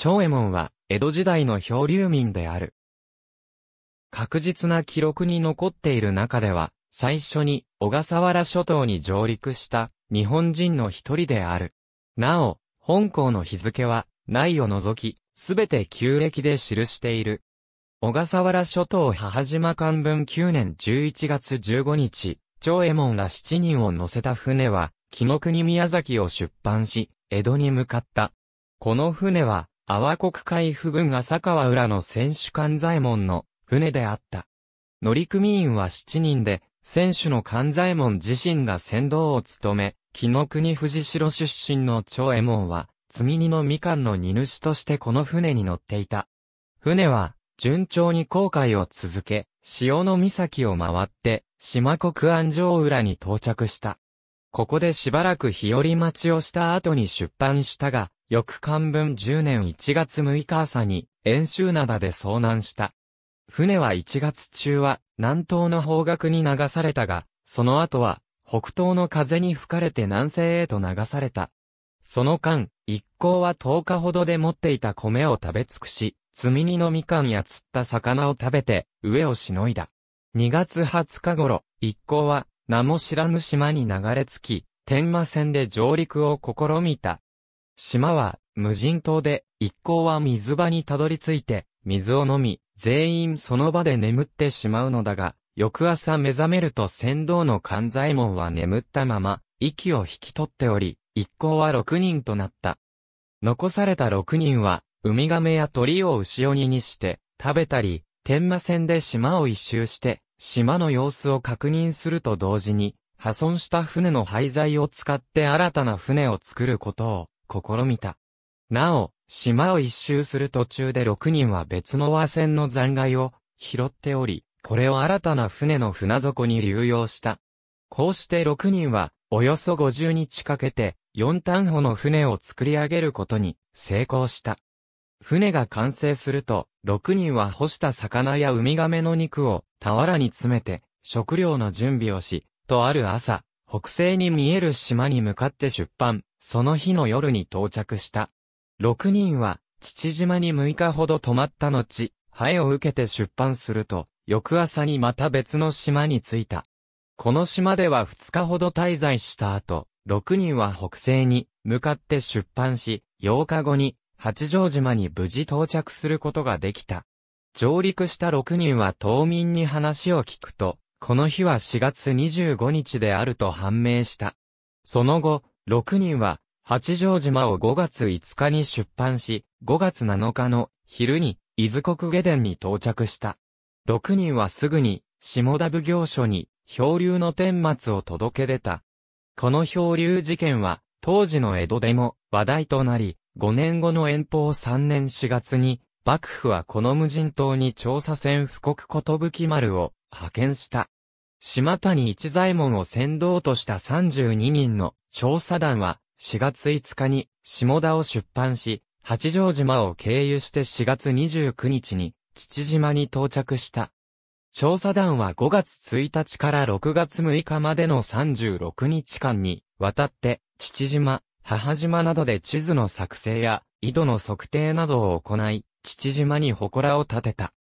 長右衛門は、江戸時代の漂流民である。確実な記録に残っている中では、最初に小笠原諸島に上陸した日本人の一人である。なお、本校の日付は、内を除き、すべて旧暦で記している。小笠原諸島母島漢文9年11月15日、長右衛門ら7人を乗せた船は、紀の国宮崎を出版し、江戸に向かった。この船は、阿波国海府軍浅川浦の選手勘左衛門の船であった。乗組員は7人で、選手の勘左衛門自身が船頭を務め、木の国藤城出身の長衛門は、積み荷のみかんの荷主としてこの船に乗っていた。船は、順調に航海を続け、潮の岬を回って、島国安城浦に到着した。ここでしばらく日和待ちをした後に出版したが、翌漢文10年1月6日朝に、遠州灘で遭難した。船は1月中は、南東の方角に流されたが、その後は、北東の風に吹かれて南西へと流された。その間、一行は10日ほどで持っていた米を食べ尽くし、積み荷のみかんや釣った魚を食べて、飢えをしのいだ。2月20日頃、一行は、名も知らぬ島に流れ着き、天馬船で上陸を試みた。島は無人島で、一行は水場にたどり着いて、水を飲み、全員その場で眠ってしまうのだが、翌朝目覚めると船頭の勘左衛門は眠ったまま、息を引き取っており、一行は6人となった。残された6人は、ウミガメや鳥を牛鬼にして、食べたり、天魔船で島を一周して、島の様子を確認すると同時に、破損した船の廃材を使って新たな船を作ることを試みた。なお、島を一周する途中で6人は別の和船の残骸を拾っており、これを新たな船の船底に流用した。こうして6人は、およそ50日かけて、4単歩の船を作り上げることに成功した。船が完成すると、6人は干した魚やウミガメの肉を俵に詰めて、食料の準備をし、とある朝、北西に見える島に向かって出版。その日の夜に到着した。6人は、父島に6日ほど泊まった後、ハエを受けて出版すると、翌朝にまた別の島に着いた。この島では2日ほど滞在した後、6人は北西に向かって出版し、8日後に八丈島に無事到着することができた。上陸した6人は島民に話を聞くと、この日は4月25日であると判明した。その後、6人は、八丈島を5月5日に出版し、5月7日の昼に、伊豆国下殿に到着した。6人はすぐに、下田奉行所に、漂流の顛末を届け出た。この漂流事件は、当時の江戸でも話題となり、5年後の遠方3年4月に、幕府はこの無人島に調査船布国き丸を派遣した。島谷一左衛門を先導とした32人の調査団は4月5日に下田を出版し、八丈島を経由して4月29日に父島に到着した。調査団は5月1日から6月6日までの36日間に渡って父島、母島などで地図の作成や井戸の測定などを行い、父島に祠を建てた。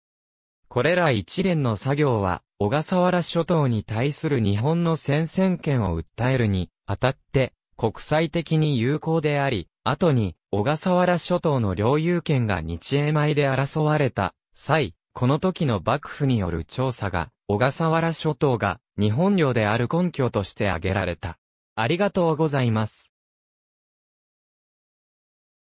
これら一連の作業は、小笠原諸島に対する日本の戦線権を訴えるに、あたって国際的に有効であり、後に小笠原諸島の領有権が日英米で争われた際、この時の幕府による調査が、小笠原諸島が日本領である根拠として挙げられた。ありがとうございます。